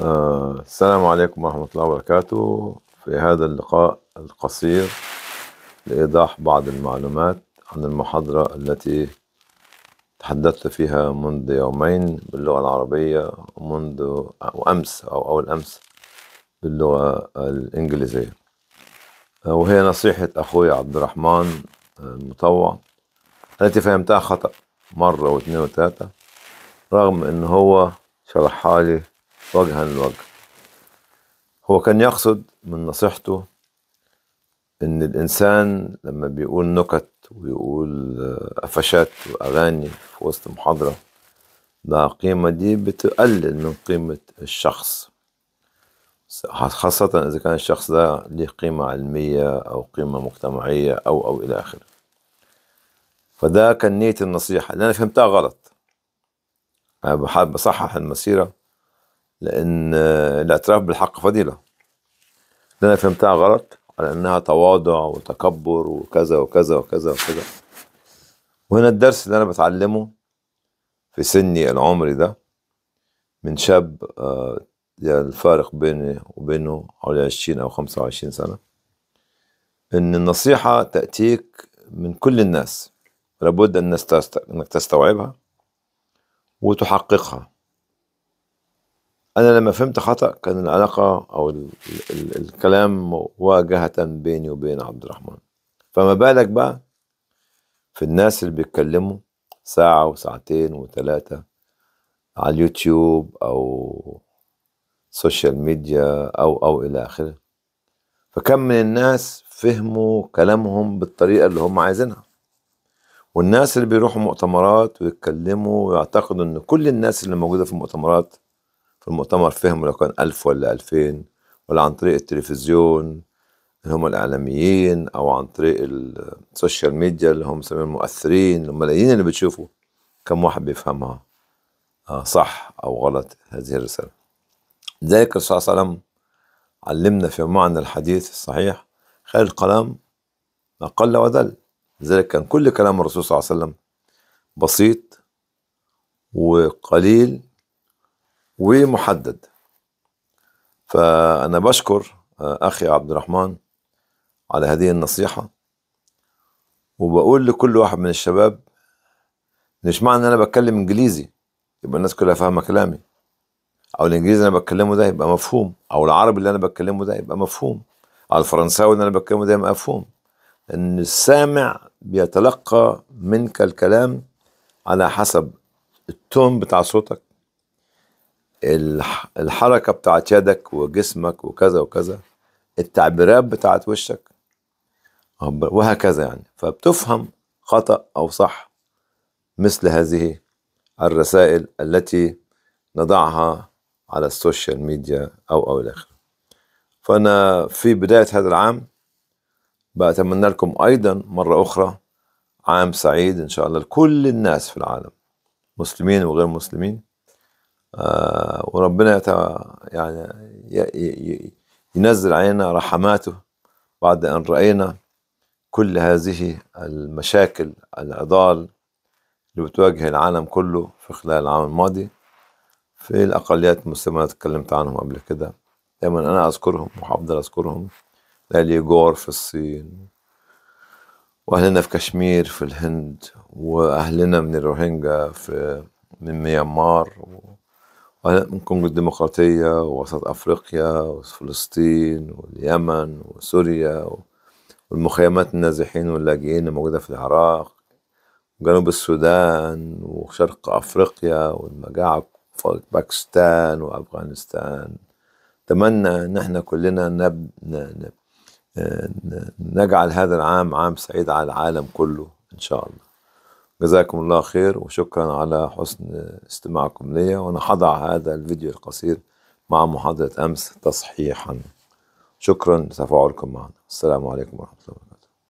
آه، السلام عليكم ورحمة الله وبركاته في هذا اللقاء القصير لإيضاح بعض المعلومات عن المحاضرة التي تحدثت فيها منذ يومين باللغة العربية ومنذ وأمس أو أول أمس باللغة الإنجليزية آه، وهي نصيحة أخوي عبد الرحمن آه، المطوع التي فهمتها خطأ مرة واثنين وثلاثة رغم إن هو شرحها لي وجها لوجه هو كان يقصد من نصيحته ان الانسان لما بيقول نكت ويقول آه، قفشات واغاني في وسط محاضره ده قيمة دي بتقلل من قيمة الشخص خاصة إذا كان الشخص ده ليه قيمة علمية أو قيمة مجتمعية أو أو إلى آخره فده كان نية النصيحة اللي أنا فهمتها غلط أنا بحب أصحح المسيرة لان الاعتراف بالحق فضيله اللي انا فهمتها غلط على انها تواضع وتكبر وكذا وكذا وكذا وكذا وهنا الدرس اللي انا بتعلمه في سني العمري ده من شاب يعني الفارق بيني وبينه حوالي 20 او 25 سنه ان النصيحه تاتيك من كل الناس لابد ان انك تستوعبها وتحققها انا لما فهمت خطا كان العلاقه او ال ال الكلام واجهه بيني وبين عبد الرحمن فما بالك بقى في الناس اللي بيتكلموا ساعه وساعتين وثلاثه على اليوتيوب او سوشيال ميديا او او الى اخره فكم من الناس فهموا كلامهم بالطريقه اللي هم عايزينها والناس اللي بيروحوا مؤتمرات ويتكلموا ويعتقدوا ان كل الناس اللي موجوده في المؤتمرات المؤتمر فهموا لو كان ألف ولا ألفين ولا عن طريق التلفزيون اللي هم الإعلاميين أو عن طريق السوشيال ميديا اللي هم سمين المؤثرين الملايين اللي بتشوفوا كم واحد بيفهمها آه، صح أو غلط هذه الرسالة لذلك الرسول صلى الله عليه وسلم علمنا في معنى الحديث الصحيح خير الكلام ما قل وذل لذلك كان كل كلام الرسول صلى الله عليه وسلم بسيط وقليل ومحدد فأنا بشكر آه، أخي عبد الرحمن على هذه النصيحة وبقول لكل واحد من الشباب مش معنى أنا بتكلم إنجليزي يبقى الناس كلها فاهمة كلامي أو الإنجليزي اللي أنا بتكلمه ده يبقى مفهوم أو العربي اللي أنا بتكلمه ده يبقى مفهوم أو الفرنساوي اللي أنا بتكلمه ده يبقى مفهوم إن السامع بيتلقى منك الكلام على حسب التون بتاع صوتك الحركه بتاعت يدك وجسمك وكذا وكذا التعبيرات بتاعت وشك وهكذا يعني فبتفهم خطا او صح مثل هذه الرسائل التي نضعها على السوشيال ميديا او او الى اخره فانا في بدايه هذا العام بأتمنى لكم أيضا مرة أخرى عام سعيد إن شاء الله لكل الناس في العالم مسلمين وغير مسلمين آه، وربنا يعني ينزل علينا رحماته بعد أن رأينا كل هذه المشاكل العضال اللي بتواجه العالم كله في خلال العام الماضي في الأقليات المسلمة اللي اتكلمت عنهم قبل كده دايما أنا أذكرهم وهفضل أذكرهم اليجور في الصين وأهلنا في كشمير في الهند وأهلنا من الروهينجا في من ميانمار و... من كونغو الديمقراطية ووسط أفريقيا وفلسطين واليمن وسوريا والمخيمات النازحين واللاجئين الموجودة في العراق وجنوب السودان وشرق أفريقيا والمجاعة في باكستان وأفغانستان أتمنى أن احنا كلنا نب... نب... آه، نجعل هذا العام عام سعيد على العالم كله إن شاء الله جزاكم الله خير وشكرا على حسن استماعكم لي وأنا حضع هذا الفيديو القصير مع محاضرة أمس تصحيحا شكرا لتفاعلكم معنا السلام عليكم ورحمة الله